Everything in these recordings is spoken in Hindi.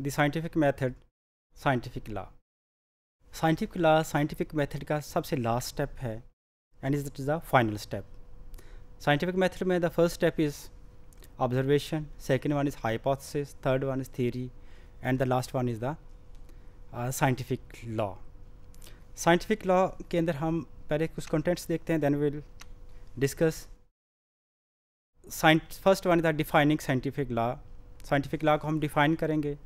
The scientific method scientific law scientific law scientific method का सबसे लास्ट स्टेप है and is it is the final step scientific method में the first step is observation second one is hypothesis third one is theory and the last one is the scientific law scientific law uh, के अंदर हम पहले कुछ कंटेंट्स देखते हैं then will discuss first one is the defining scientific law scientific law को हम डिफाइन करेंगे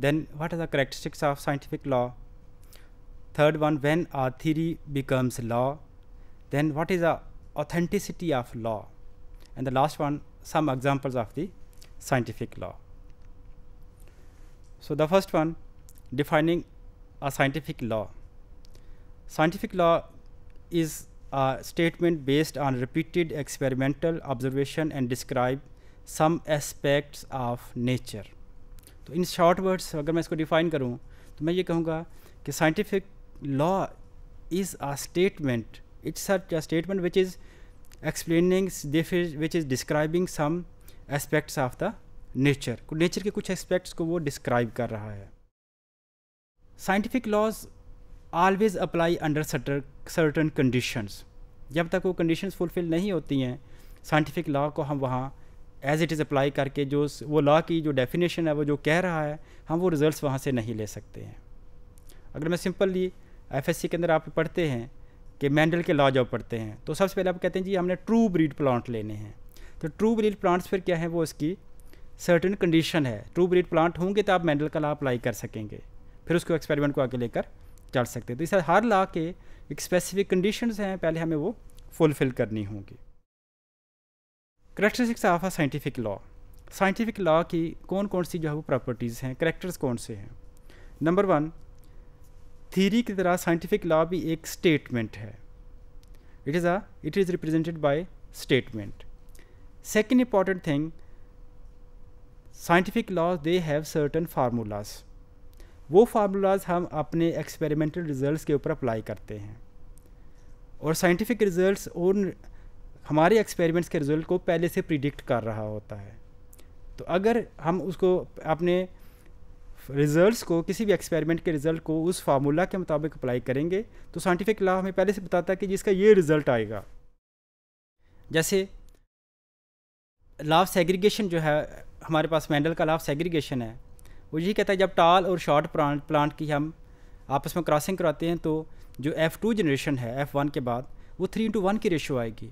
Then what are the characteristics of scientific law? Third one, when a theory becomes law, then what is the authenticity of law? And the last one, some examples of the scientific law. So the first one, defining a scientific law. Scientific law is a statement based on repeated experimental observation and describe some aspects of nature. तो इन शॉर्ट वर्ड्स अगर मैं इसको डिफाइन करूँ तो मैं ये कहूँगा कि scientific law is a statement it's such a statement which is explaining which is describing some aspects of the nature nature के कुछ एस्पेक्ट्स को वो डिस्क्राइब कर रहा है scientific laws always apply under certain conditions जब तक वो कंडीशंस फुलफिल नहीं होती हैं साइंटिफिक लॉ को हम वहाँ एज़ इट इज़ अप्लाई करके जो वो लॉ की जो डेफिनेशन है वो जो कह रहा है हम वो रिज़ल्ट वहाँ से नहीं ले सकते हैं अगर मैं सिंपली एफ के अंदर आप पढ़ते हैं कि मैंडल के लॉ जब पढ़ते हैं तो सबसे पहले आप कहते हैं जी हमने ट्रू ब्रीड प्लांट लेने हैं तो ट्रू ब्रीड प्लांट्स फिर क्या है वो इसकी सर्टन कंडीशन है ट्रू ब्रीड प्लांट होंगे तो आप मैंडल का लॉ अप्लाई कर सकेंगे फिर उसको एक्सपेरिमेंट को आगे लेकर चल सकते हैं तो इस हर लॉ के एक स्पेसिफिक कंडीशंस हैं पहले हमें वो फुलफ़िल करनी होंगी characteristics of a scientific law scientific law की कौन कौन सी जो है वो प्रॉपर्टीज़ हैं करेक्टर्स कौन से हैं नंबर वन थीरी की तरह साइंटिफिक लॉ भी एक स्टेटमेंट है it is a it is represented by statement second important thing scientific law they have certain formulas वो फार्मूलाज हम अपने एक्सपेरिमेंटल रिजल्ट के ऊपर अप्लाई करते हैं और साइंटिफिक रिजल्ट और हमारे एक्सपेरिमेंट्स के रिजल्ट को पहले से प्रिडिक्ट कर रहा होता है तो अगर हम उसको अपने रिजल्ट्स को किसी भी एक्सपेरिमेंट के रिज़ल्ट को उस फार्मूला के मुताबिक अप्लाई करेंगे तो साइंटिफिक लॉ हमें पहले से बताता है कि जिसका ये रिज़ल्ट आएगा जैसे लाफ सेग्रीगेशन जो है हमारे पास मैंडल का लाफ सेग्रीगेशन है वो यही कहता है जब टाल और शॉर्ट प्लांट प्लांट की हम आपस में क्रॉसिंग कराते हैं तो जो एफ़ टू जनरेशन है एफ़ वन के बाद वो थ्री इंटू वन की रेशो आएगी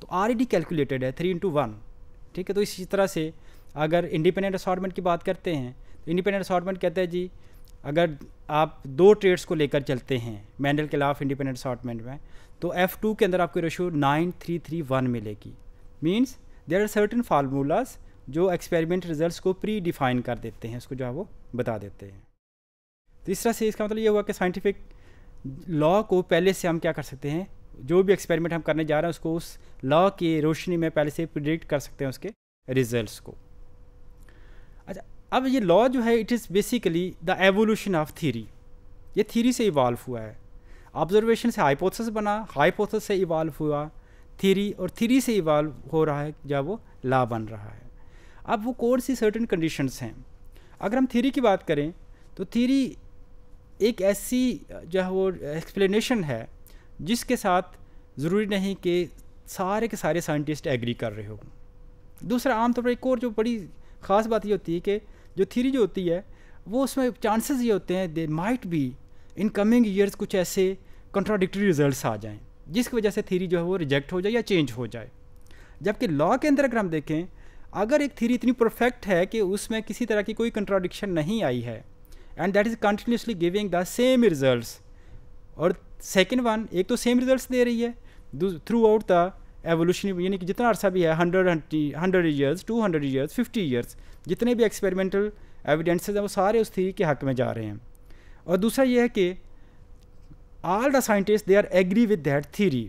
तो आर कैलकुलेटेड e है थ्री इंटू वन ठीक है तो इसी तरह से अगर इंडिपेंडेंट असॉटमेंट की बात करते हैं तो इंडिपेंडेंट असॉटमेंट कहते हैं जी अगर आप दो ट्रेड्स को लेकर चलते हैं मैंडल के लाफ इंडिपेंडेंट असॉटमेंट में तो एफ़ टू के अंदर आपको ratio nine three three one मिलेगी means there are certain formulas जो एक्सपेरिमेंट रिजल्ट को प्री डिफाइन कर देते हैं उसको जो है वो बता देते हैं तो इस तरह से इसका मतलब ये हुआ कि साइंटिफिक लॉ को पहले से हम क्या कर सकते हैं जो भी एक्सपेरिमेंट हम करने जा रहे हैं उसको उस लॉ की रोशनी में पहले से प्रिडिक्ट कर सकते हैं उसके रिजल्ट्स को अच्छा अब ये लॉ जो है it is basically the evolution of theory ये थीरी से इवाल्व हुआ है ऑब्जर्वेशन से हाइपोथेसिस बना हाइपोथेसिस से इवाल्व हुआ थीरी और थीरी से इवाल्व हो रहा है जब वो लॉ बन रहा है अब वो कौन सी सर्टन कंडीशंस हैं अगर हम थीरी की बात करें तो थीरी एक ऐसी जो है वो एक्सप्लेनेशन है जिसके साथ ज़रूरी नहीं कि सारे के सारे साइंटिस्ट एग्री कर रहे हो दूसरा आमतौर पर एक और जो बड़ी ख़ास बात ये होती है कि जो थीरी जो होती है वो उसमें चांसेस ये होते हैं दे माइट भी इन कमिंग ईयर्स कुछ ऐसे कंट्राडिक्टरी रिजल्ट्स आ जाएं जिसकी वजह से थीरी जो है वो रिजेक्ट हो जाए या चेंज हो जाए जबकि लॉ के अंदर अगर हम देखें अगर एक थीरी इतनी परफेक्ट है कि उसमें किसी तरह की कोई कंट्राडिक्शन नहीं आई है and that is continuously giving the same result और सेकेंड वन एक तो सेम रिजल्ट दे रही है थ्रू आउट द एवोल्यूशन यानी कि जितना अर्सा भी है hundred hundred years two hundred years fifty years जितने भी एक्सपेरिमेंटल एविडेंसेज हैं वो सारे उस थ्री के हक में जा रहे हैं और दूसरा ये है कि all the scientist they are agree with that theory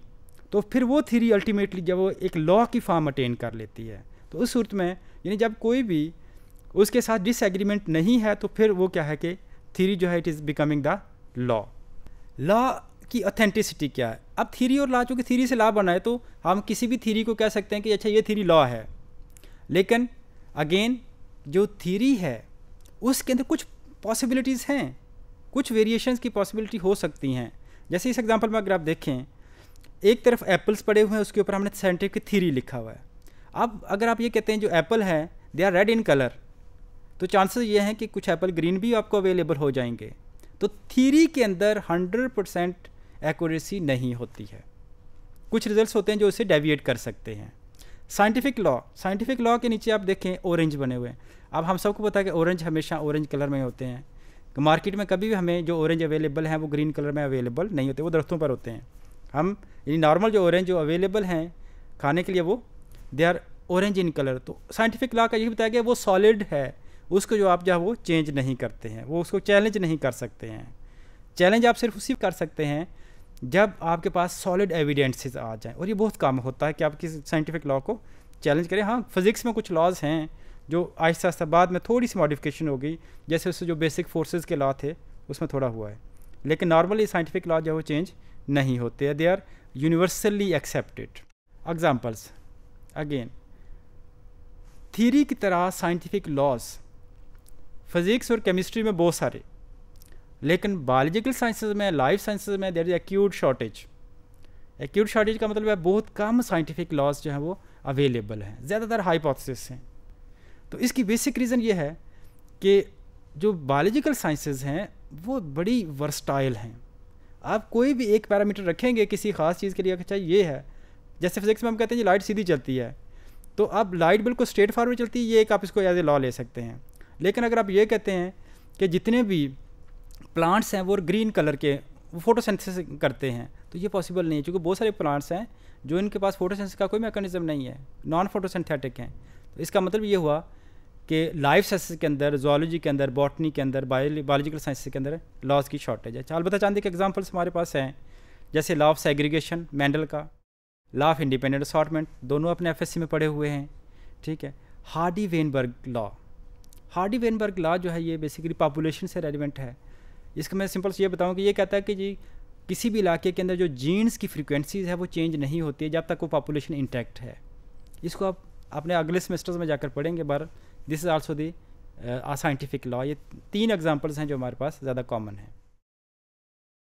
तो फिर वो थीरी अल्टीमेटली जब वो एक लॉ की फॉर्म अटेन कर लेती है तो उस सूरत में यानी जब कोई भी उसके साथ डिसएग्रीमेंट नहीं है तो फिर वो क्या है कि थीरी जो है it is becoming the law law कि ऑथेंटिसिटी क्या है अब थीरी और लॉ चूँकि थीरी से लॉ बनाए तो हम किसी भी थीरी को कह सकते हैं कि अच्छा ये थीरी लॉ है लेकिन अगेन जो थीरी है उसके अंदर कुछ पॉसिबिलिटीज़ हैं कुछ वेरिएशंस की पॉसिबिलिटी हो सकती हैं जैसे इस एग्जांपल में अगर आप देखें एक तरफ एप्पल्स पड़े हुए हैं उसके ऊपर हमने साइंटिफिक की लिखा हुआ है अब अगर आप ये कहते हैं जो एप्पल है they are red in colour तो चांसेस ये हैं कि कुछ एप्पल ग्रीन भी आपको अवेलेबल हो जाएंगे तो थीरी के अंदर 100 परसेंट एक्यूरेसी नहीं होती है कुछ रिजल्ट्स होते हैं जो इसे डेविएट कर सकते हैं साइंटिफिक लॉ साइंटिफिक लॉ के नीचे आप देखें ऑरेंज बने हुए हैं अब हम सबको पता है कि ऑरेंज हमेशा ऑरेंज कलर में होते हैं मार्केट में कभी भी हमें जो ऑरेंज अवेलेबल हैं वो ग्रीन कलर में अवेलेबल नहीं होते वो दरख्तों पर होते हैं हम यानी नॉर्मल जो ऑरेंज जो अवेलेबल हैं खाने के लिए वो they are orange in colour तो साइंटिफिक लॉ का यही बताया गया वो सॉलिड है उसको जो आप जो वो चेंज नहीं करते हैं वो उसको चैलेंज नहीं कर सकते हैं चैलेंज आप सिर्फ उसी कर सकते हैं जब आपके पास सॉलिड एविडेंसेस आ जाएं और ये बहुत कम होता है कि आप किसी साइंटिफिक लॉ को चैलेंज करें हाँ फिज़िक्स में कुछ लॉज हैं जो आहिस्ता आहिस्ता बाद में थोड़ी सी मॉडिफिकेशन हो गई जैसे उससे जो बेसिक फोर्सेज के लॉ थे उसमें थोड़ा हुआ है लेकिन नॉर्मली साइंटिफिक लॉ जो है वो चेंज नहीं होते they are universally accepted examples again theory की तरह साइंटिफिक लॉज फिज़िक्स और केमिस्ट्री में बहुत सारे लेकिन बायोलॉजिकल साइंसेज में लाइफ साइंसेज में there is acute shortage acute shortage का मतलब है बहुत कम साइंटिफिक लॉज जो हैं वो अवेलेबल हैं ज़्यादातर हाइपोथेसिस हैं तो इसकी बेसिक रीज़न ये है कि जो बायोलॉजिकल साइंसेज हैं वो बड़ी वर्सटाइल हैं आप कोई भी एक पैरामीटर रखेंगे किसी खास चीज़ के लिए अच्छा ये है जैसे फिजिक्स में हम कहते हैं जी लाइट सीधी चलती है तो आप लाइट बिल्कुल स्ट्रेट फॉरवर्ड चलती है ये एक आप इसको एज ए लॉ ले सकते हैं लेकिन अगर आप ये कहते हैं कि जितने भी प्लांट्स हैं वो ग्रीन कलर के वो फोटोसेंथिस करते हैं तो ये पॉसिबल नहीं है क्योंकि बहुत सारे प्लांट्स हैं जो इनके पास फोटोसेंथिस का कोई मैकेनिज्म नहीं है नॉन फोटोसेंथेटिक हैं तो इसका मतलब ये हुआ कि लाइफ साइंस के अंदर जोलॉजी के अंदर बॉटनी के अंदर बायोलॉजिकल साइंस के अंदर लॉज की शॉर्टेज है बता चांदी के एग्जाम्पल्स हमारे पास हैं जैसे लॉ ऑफ सेग्रीगेशन मैंडल का लॉ ऑफ इंडिपेंडेंट असॉटमेंट दोनों अपने एफ में पढ़े हुए हैं ठीक है Hardy Weinberg law Hardy Weinberg law जो है ये बेसिकली पॉपुलेशन से रेलिवेंट है इसका मैं सिंपल से ये बताऊँ कि ये कहता है कि जी किसी भी इलाके के अंदर जो जीन्स की फ्रिक्वेंसीज है वो चेंज नहीं होती है जब तक वो पॉपुलेशन इंटैक्ट है इसको आप अपने अगले सेमेस्टर्स में जाकर पढ़ेंगे बार this is also the scientific law ये तीन एग्जाम्पल्स हैं जो हमारे पास ज़्यादा कॉमन है